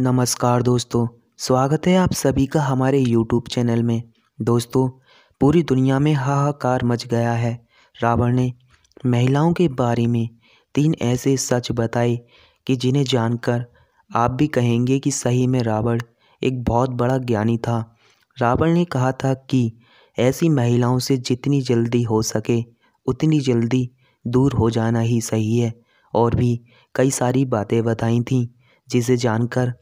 नमस्कार दोस्तों स्वागत है आप सभी का हमारे YouTube चैनल में दोस्तों पूरी दुनिया में हाहाकार मच गया है रावण ने महिलाओं के बारे में तीन ऐसे सच बताए कि जिन्हें जानकर आप भी कहेंगे कि सही में रावण एक बहुत बड़ा ज्ञानी था रावण ने कहा था कि ऐसी महिलाओं से जितनी जल्दी हो सके उतनी जल्दी दूर हो जाना ही सही है और भी कई सारी बातें बताई थीं जिसे जानकर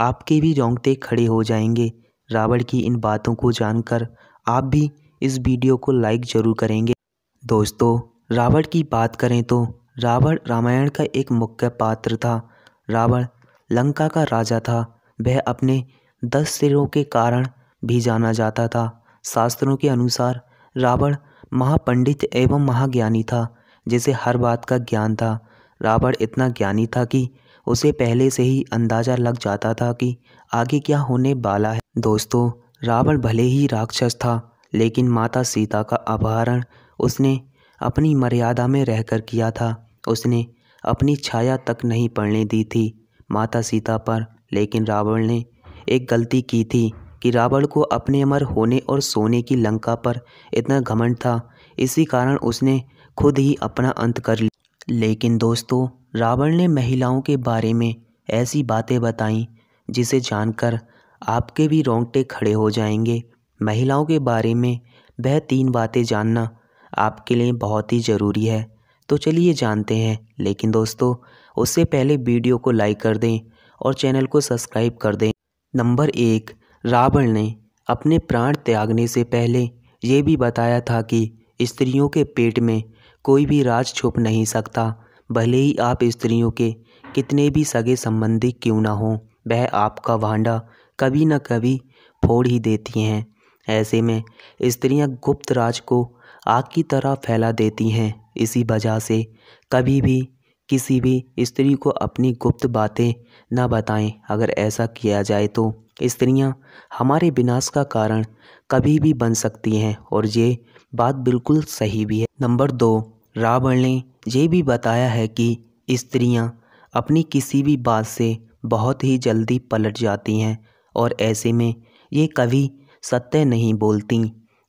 आपके भी रोंगटे खड़े हो जाएंगे रावण की इन बातों को जानकर आप भी इस वीडियो को लाइक ज़रूर करेंगे दोस्तों रावण की बात करें तो रावण रामायण का एक मुख्य पात्र था रावण लंका का राजा था वह अपने दस सिरों के कारण भी जाना जाता था शास्त्रों के अनुसार रावण महापंडित एवं महाज्ञानी था जिसे हर बात का ज्ञान था रावण इतना ज्ञानी था कि उसे पहले से ही अंदाज़ा लग जाता था कि आगे क्या होने वाला है दोस्तों रावण भले ही राक्षस था लेकिन माता सीता का अपहरण उसने अपनी मर्यादा में रहकर किया था उसने अपनी छाया तक नहीं पड़ने दी थी माता सीता पर लेकिन रावण ने एक गलती की थी कि रावण को अपने अमर होने और सोने की लंका पर इतना घमंड था इसी कारण उसने खुद ही अपना अंत कर लिया लेकिन दोस्तों रावण ने महिलाओं के बारे में ऐसी बातें बताई जिसे जानकर आपके भी रोंगटे खड़े हो जाएंगे महिलाओं के बारे में वह तीन बातें जानना आपके लिए बहुत ही ज़रूरी है तो चलिए जानते हैं लेकिन दोस्तों उससे पहले वीडियो को लाइक कर दें और चैनल को सब्सक्राइब कर दें नंबर एक रावण ने अपने प्राण त्यागने से पहले ये भी बताया था कि स्त्रियों के पेट में कोई भी राज छुप नहीं सकता भले ही आप स्त्रियों के कितने भी सगे संबंधी क्यों ना हों वह आपका भांडा कभी न कभी फोड़ ही देती हैं ऐसे में स्त्रियां गुप्त राज को आग की तरह फैला देती हैं इसी वजह से कभी भी किसी भी स्त्री को अपनी गुप्त बातें न बताएं अगर ऐसा किया जाए तो स्त्रियां हमारे विनाश का कारण कभी भी बन सकती हैं और ये बात बिल्कुल सही भी है नंबर दो रावण ने ये भी बताया है कि स्त्रियां अपनी किसी भी बात से बहुत ही जल्दी पलट जाती हैं और ऐसे में ये कभी सत्य नहीं बोलती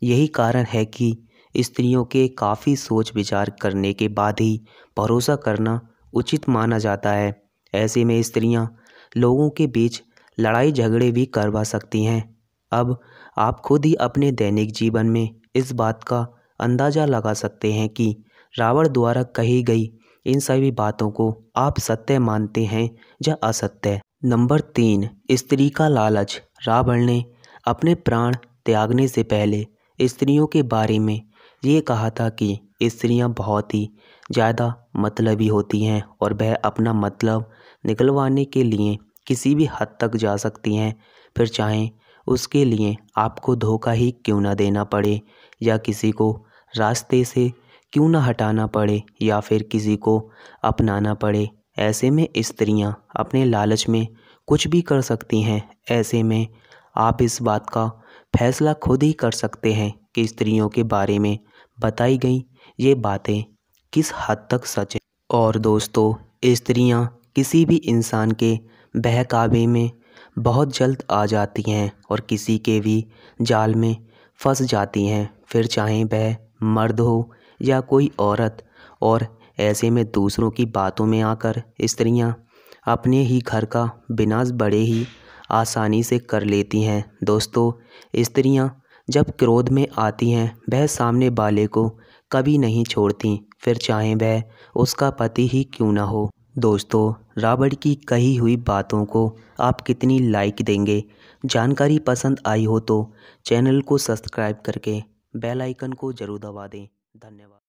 यही कारण है कि स्त्रियों के काफ़ी सोच विचार करने के बाद ही भरोसा करना उचित माना जाता है ऐसे में स्त्रियां लोगों के बीच लड़ाई झगड़े भी करवा सकती हैं अब आप खुद ही अपने दैनिक जीवन में इस बात का अंदाज़ा लगा सकते हैं कि रावण द्वारा कही गई इन सभी बातों को आप सत्य मानते हैं या असत्य नंबर तीन स्त्री का लालच रावण ने अपने प्राण त्यागने से पहले स्त्रियों के बारे में ये कहा था कि स्त्रियां बहुत ही ज़्यादा मतलबी होती हैं और वह अपना मतलब निकलवाने के लिए किसी भी हद तक जा सकती हैं फिर चाहे उसके लिए आपको धोखा ही क्यों ना देना पड़े या किसी को रास्ते से क्यों ना हटाना पड़े या फिर किसी को अपनाना पड़े ऐसे में स्त्रियां अपने लालच में कुछ भी कर सकती हैं ऐसे में आप इस बात का फैसला खुद ही कर सकते हैं कि स्त्रियों के बारे में बताई गई ये बातें किस हद तक सच हैं और दोस्तों स्त्रियां किसी भी इंसान के बहकावे में बहुत जल्द आ जाती हैं और किसी के भी जाल में फंस जाती हैं फिर चाहे वह मर्द हो या कोई औरत और ऐसे में दूसरों की बातों में आकर स्त्रियां अपने ही घर का विनाश बड़े ही आसानी से कर लेती हैं दोस्तों स्त्रियां जब क्रोध में आती हैं वह सामने वाले को कभी नहीं छोड़ती फिर चाहे वह उसका पति ही क्यों ना हो दोस्तों रावण की कही हुई बातों को आप कितनी लाइक देंगे जानकारी पसंद आई हो तो चैनल को सब्सक्राइब करके बेल आइकन को ज़रूर दबा दें धन्यवाद